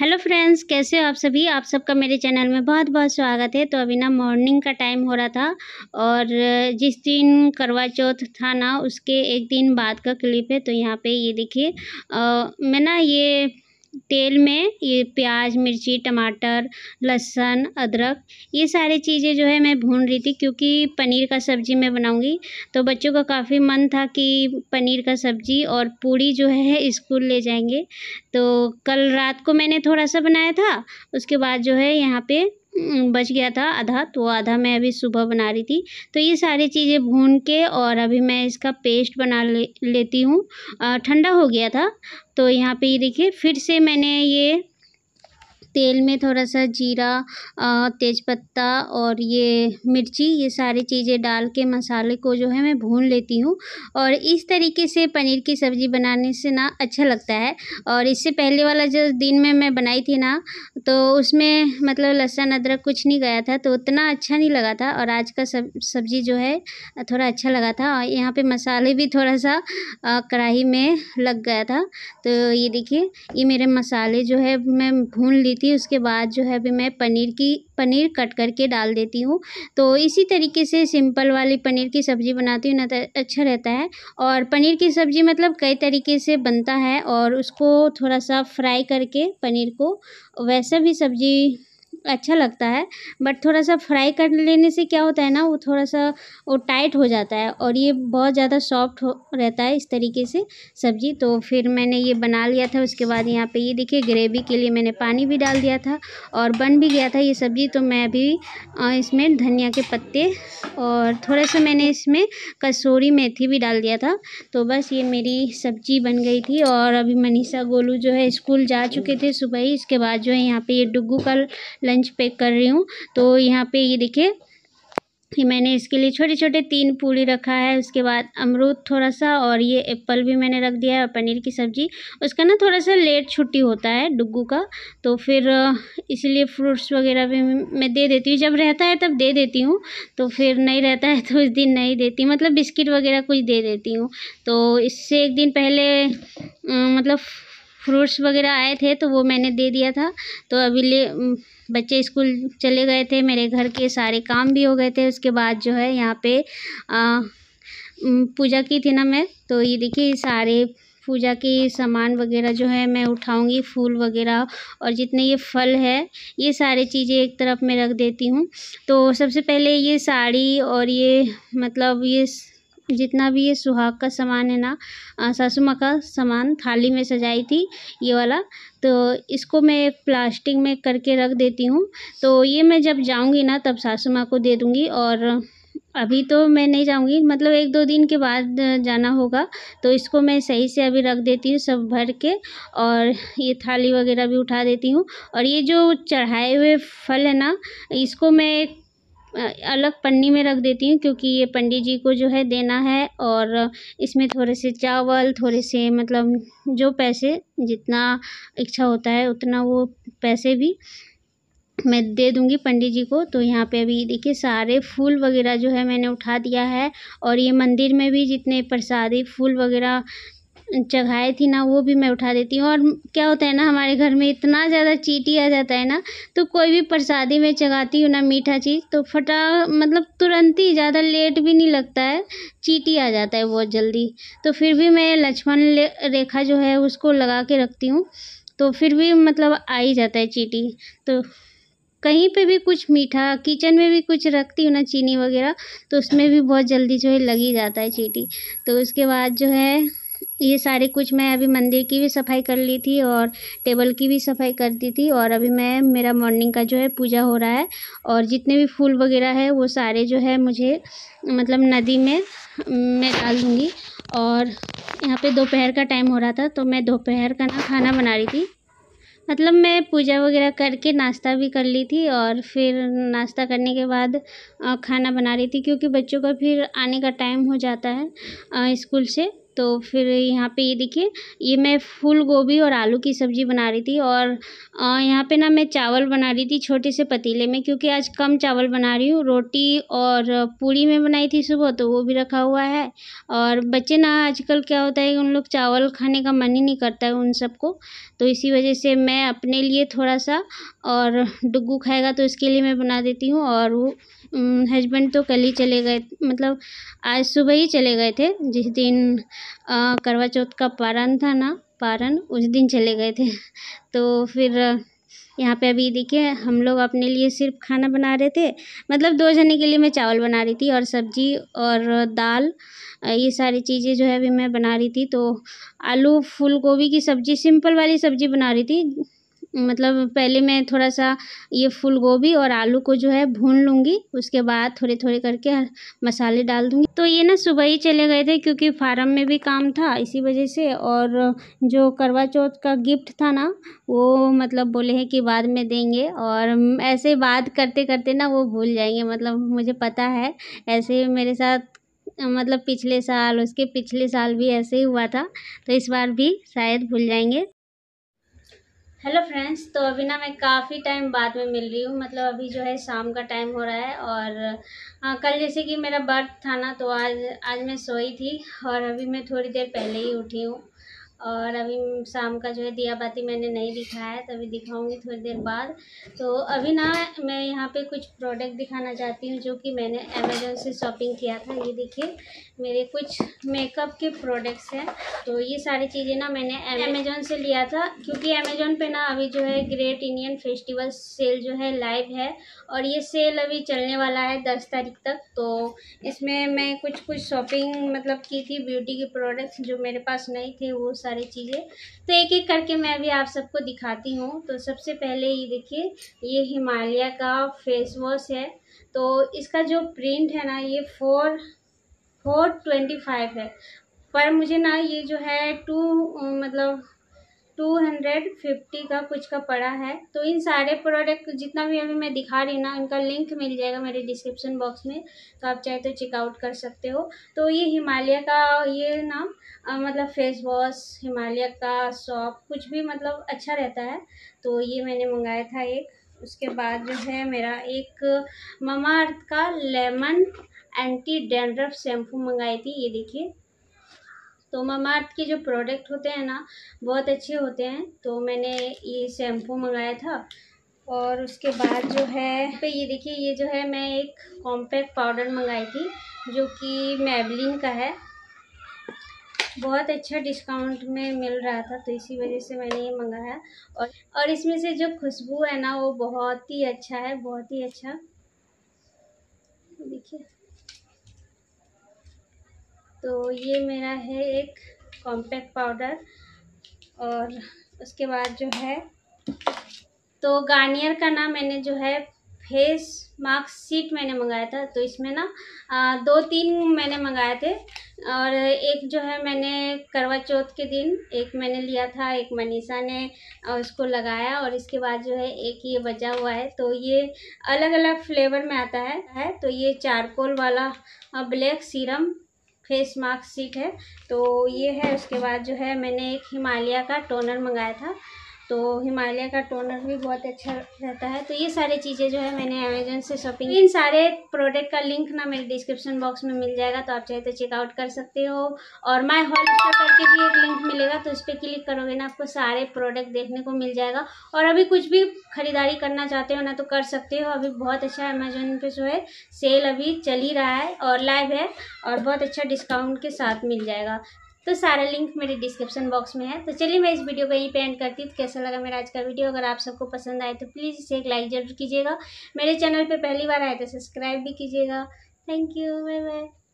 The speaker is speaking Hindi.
हेलो फ्रेंड्स कैसे हो आप सभी आप सबका मेरे चैनल में बहुत बहुत स्वागत है तो अभी ना मॉर्निंग का टाइम हो रहा था और जिस दिन करवा चौथ था ना उसके एक दिन बाद का क्लिप है तो यहाँ पे ये देखिए मैं ना ये तेल में ये प्याज मिर्ची टमाटर लहसुन अदरक ये सारी चीज़ें जो है मैं भून रही थी क्योंकि पनीर का सब्ज़ी मैं बनाऊंगी तो बच्चों का काफ़ी मन था कि पनीर का सब्ज़ी और पूड़ी जो है स्कूल ले जाएंगे तो कल रात को मैंने थोड़ा सा बनाया था उसके बाद जो है यहाँ पे बच गया था आधा तो आधा मैं अभी सुबह बना रही थी तो ये सारी चीज़ें भून के और अभी मैं इसका पेस्ट बना ले लेती हूँ ठंडा हो गया था तो यहाँ पे ये देखिए फिर से मैंने ये तेल में थोड़ा सा जीरा तेजपत्ता और ये मिर्ची ये सारी चीज़ें डाल के मसाले को जो है मैं भून लेती हूँ और इस तरीके से पनीर की सब्ज़ी बनाने से ना अच्छा लगता है और इससे पहले वाला जो दिन में मैं बनाई थी ना तो उसमें मतलब लहसुन अदरक कुछ नहीं गया था तो उतना अच्छा नहीं लगा था और आज का सब सब्ज़ी जो है थोड़ा अच्छा लगा था और यहाँ पर मसाले भी थोड़ा सा कढ़ाई में लग गया था तो ये देखिए ये मेरे मसाले जो है मैं भून ली थी हूँ उसके बाद जो है अभी मैं पनीर की पनीर कट करके डाल देती हूँ तो इसी तरीके से सिंपल वाली पनीर की सब्ज़ी बनाती हूँ ना तो अच्छा रहता है और पनीर की सब्ज़ी मतलब कई तरीके से बनता है और उसको थोड़ा सा फ्राई करके पनीर को वैसा भी सब्ज़ी अच्छा लगता है बट थोड़ा सा फ्राई कर लेने से क्या होता है ना वो थोड़ा सा वो टाइट हो जाता है और ये बहुत ज़्यादा सॉफ्ट हो रहता है इस तरीके से सब्ज़ी तो फिर मैंने ये बना लिया था उसके बाद यहाँ पे ये देखिए ग्रेवी के लिए मैंने पानी भी डाल दिया था और बन भी गया था ये सब्ज़ी तो मैं अभी इसमें धनिया के पत्ते और थोड़ा सा मैंने इसमें कसूरी मेथी भी डाल दिया था तो बस ये मेरी सब्ज़ी बन गई थी और अभी मनीषा गोलू जो है स्कूल जा चुके थे सुबह ही इसके बाद जो है यहाँ पर ये डुगू का लंच पैक कर रही हूँ तो यहाँ पे ये देखिए कि मैंने इसके लिए छोटे छोटे तीन पूड़ी रखा है उसके बाद अमरूद थोड़ा सा और ये एप्पल भी मैंने रख दिया है और पनीर की सब्ज़ी उसका ना थोड़ा सा लेट छुट्टी होता है डुग्गू का तो फिर इसलिए फ्रूट्स वगैरह भी मैं दे देती हूँ जब रहता है तब दे देती हूँ तो फिर नहीं रहता है तो उस दिन नहीं देती मतलब बिस्किट वगैरह कुछ दे देती हूँ तो इससे एक दिन पहले मतलब फ्रूट्स वगैरह आए थे तो वो मैंने दे दिया था तो अभी ले बच्चे स्कूल चले गए थे मेरे घर के सारे काम भी हो गए थे उसके बाद जो है यहाँ पे पूजा की थी ना मैं तो ये देखिए सारे पूजा के सामान वगैरह जो है मैं उठाऊंगी फूल वगैरह और जितने ये फल है ये सारे चीज़ें एक तरफ में रख देती हूँ तो सबसे पहले ये साड़ी और ये मतलब ये जितना भी ये सुहाग का सामान है ना सासू माँ का सामान थाली में सजाई थी ये वाला तो इसको मैं प्लास्टिक में करके रख देती हूँ तो ये मैं जब जाऊँगी ना तब सासू माँ को दे दूँगी और अभी तो मैं नहीं जाऊंगी मतलब एक दो दिन के बाद जाना होगा तो इसको मैं सही से अभी रख देती हूँ सब भर के और ये थाली वगैरह भी उठा देती हूँ और ये जो चढ़ाए हुए फल है ना इसको मैं अलग पन्नी में रख देती हूँ क्योंकि ये पंडित जी को जो है देना है और इसमें थोड़े से चावल थोड़े से मतलब जो पैसे जितना इच्छा होता है उतना वो पैसे भी मैं दे दूँगी पंडित जी को तो यहाँ पे अभी देखिए सारे फूल वगैरह जो है मैंने उठा दिया है और ये मंदिर में भी जितने प्रसादी फूल वगैरह चढ़ाई थी ना वो भी मैं उठा देती हूँ और क्या होता है ना हमारे घर में इतना ज़्यादा चीटी आ जाता है ना तो कोई भी प्रसादी में चढ़ाती हूँ ना मीठा चीज़ तो फटा मतलब तुरंत ही ज़्यादा लेट भी नहीं लगता है चीटी आ जाता है बहुत जल्दी तो फिर भी मैं लक्ष्मण रेखा जो है उसको लगा के रखती हूँ तो फिर भी मतलब आ ही जाता है चीटी तो कहीं पे भी कुछ मीठा किचन में भी कुछ रखती हूँ ना चीनी वगैरह तो उसमें भी बहुत जल्दी जो है लग ही जाता है चीटी तो उसके बाद जो है ये सारे कुछ मैं अभी मंदिर की भी सफाई कर ली थी और टेबल की भी सफाई कर दी थी और अभी मैं मेरा मॉर्निंग का जो है पूजा हो रहा है और जितने भी फूल वगैरह है वो सारे जो है मुझे मतलब नदी में मैं डाल दूँगी और यहाँ पे दोपहर का टाइम हो रहा था तो मैं दोपहर का ना खाना बना रही थी मतलब मैं पूजा वगैरह करके नाश्ता भी कर ली थी और फिर नाश्ता करने के बाद खाना बना रही थी क्योंकि बच्चों का फिर आने का टाइम हो जाता है स्कूल से तो फिर यहाँ पे ये देखिए ये मैं फूल गोभी और आलू की सब्ज़ी बना रही थी और यहाँ पे ना मैं चावल बना रही थी छोटे से पतीले में क्योंकि आज कम चावल बना रही हूँ रोटी और पूड़ी में बनाई थी सुबह तो वो भी रखा हुआ है और बच्चे ना आजकल क्या होता है उन लोग चावल खाने का मन ही नहीं करता है उन सबको तो इसी वजह से मैं अपने लिए थोड़ा सा और डुग्गू खाएगा तो इसके लिए मैं बना देती हूँ और वो हस्बैंड तो कल ही चले गए मतलब आज सुबह ही चले गए थे जिस दिन करवा चौथ का पारण था ना पारण उस दिन चले गए थे तो फिर यहाँ पे अभी देखिए हम लोग अपने लिए सिर्फ खाना बना रहे थे मतलब दो जने के लिए मैं चावल बना रही थी और सब्जी और दाल ये सारी चीज़ें जो है अभी मैं बना रही थी तो आलू फूल गोभी की सब्ज़ी सिंपल वाली सब्ज़ी बना रही थी मतलब पहले मैं थोड़ा सा ये फूल गोभी और आलू को जो है भून लूँगी उसके बाद थोड़े थोड़े करके मसाले डाल दूँगी तो ये ना सुबह ही चले गए थे क्योंकि फार्म में भी काम था इसी वजह से और जो करवा चौथ का गिफ्ट था ना वो मतलब बोले हैं कि बाद में देंगे और ऐसे बात करते करते ना वो भूल जाएंगे मतलब मुझे पता है ऐसे मेरे साथ मतलब पिछले साल उसके पिछले साल भी ऐसे ही हुआ था तो इस बार भी शायद भूल जाएंगे हेलो फ्रेंड्स तो अभी ना मैं काफ़ी टाइम बाद में मिल रही हूँ मतलब अभी जो है शाम का टाइम हो रहा है और आ, हाँ, कल जैसे कि मेरा बर्थ था ना तो आज आज मैं सोई थी और अभी मैं थोड़ी देर पहले ही उठी हूँ और अभी शाम का जो है दिया बाती मैंने नहीं दिखाया है तो अभी दिखाऊंगी थोड़ी देर बाद तो अभी ना मैं यहाँ पे कुछ प्रोडक्ट दिखाना चाहती हूँ जो कि मैंने अमेजोन से शॉपिंग किया था ये देखिए मेरे कुछ मेकअप के प्रोडक्ट्स हैं तो ये सारी चीज़ें ना मैंने अमेजोन से लिया था क्योंकि अमेजोन पर ना अभी जो है ग्रेट इंडियन फेस्टिवल सेल जो है लाइव है और ये सेल अभी चलने वाला है दस तारीख तक तो इसमें मैं कुछ कुछ शॉपिंग मतलब की थी ब्यूटी के प्रोडक्ट्स जो मेरे पास नहीं थे वो सारी चीज़ें तो एक एक करके मैं भी आप सबको दिखाती हूँ तो सबसे पहले ये देखिए ये हिमालय का फेस वॉश है तो इसका जो प्रिंट है ना ये फोर फोर ट्वेंटी फाइव है पर मुझे ना ये जो है टू मतलब टू हंड्रेड फिफ्टी का कुछ का पड़ा है तो इन सारे प्रोडक्ट जितना भी अभी मैं दिखा रही ना इनका लिंक मिल जाएगा मेरे डिस्क्रिप्शन बॉक्स में तो आप चाहे तो चेकआउट कर सकते हो तो ये हिमालय का ये नाम आ, मतलब फेस वॉश हिमालय का सॉप कुछ भी मतलब अच्छा रहता है तो ये मैंने मंगाया था एक उसके बाद जो है मेरा एक ममा अर्थ का लेमन एंटी डेंड्रफ शैम्पू मंगाई थी ये देखिए तो मार्ट के जो प्रोडक्ट होते हैं ना बहुत अच्छे होते हैं तो मैंने ये शैम्पू मंगाया था और उसके बाद जो है पे ये देखिए ये जो है मैं एक कॉम्पैक्ट पाउडर मंगाई थी जो कि मेबलिन का है बहुत अच्छा डिस्काउंट में मिल रहा था तो इसी वजह से मैंने ये मंगाया और और इसमें से जो खुशबू है ना वो बहुत ही अच्छा है बहुत ही अच्छा देखिए तो ये मेरा है एक कॉम्पैक्ट पाउडर और उसके बाद जो है तो गार्नियर का ना मैंने जो है फेस मास्क सीट मैंने मंगाया था तो इसमें ना आ, दो तीन मैंने मंगाए थे और एक जो है मैंने करवा चौथ के दिन एक मैंने लिया था एक मनीषा ने उसको लगाया और इसके बाद जो है एक ये बचा हुआ है तो ये अलग अलग फ्लेवर में आता है, है तो ये चारकोल वाला black serum face mask sheet है तो ये है उसके बाद जो है मैंने एक हिमालय का टोनर मंगाया था तो हिमालय का टोनर भी बहुत अच्छा रहता है तो ये सारी चीज़ें जो है मैंने अमेजोन से शॉपिंग इन सारे प्रोडक्ट का लिंक ना मेरे डिस्क्रिप्शन बॉक्स में मिल जाएगा तो आप चाहे तो चेकआउट कर सकते हो और माय हॉल करके भी एक लिंक मिलेगा तो उस पर क्लिक करोगे ना आपको सारे प्रोडक्ट देखने को मिल जाएगा और अभी कुछ भी खरीदारी करना चाहते हो ना तो कर सकते हो अभी बहुत अच्छा अमेजोन पर जो है सेल अभी चल ही रहा है और लाइव है और बहुत अच्छा डिस्काउंट के साथ मिल जाएगा तो सारा लिंक मेरे डिस्क्रिप्शन बॉक्स में है तो चलिए मैं इस वीडियो को यहीं पे एंड करती हूँ तो कैसा लगा मेरा आज का वीडियो अगर आप सबको पसंद आए तो प्लीज़ इसे एक लाइक ज़रूर कीजिएगा मेरे चैनल पर पहली बार आए तो सब्सक्राइब भी कीजिएगा थैंक यू बाय बाय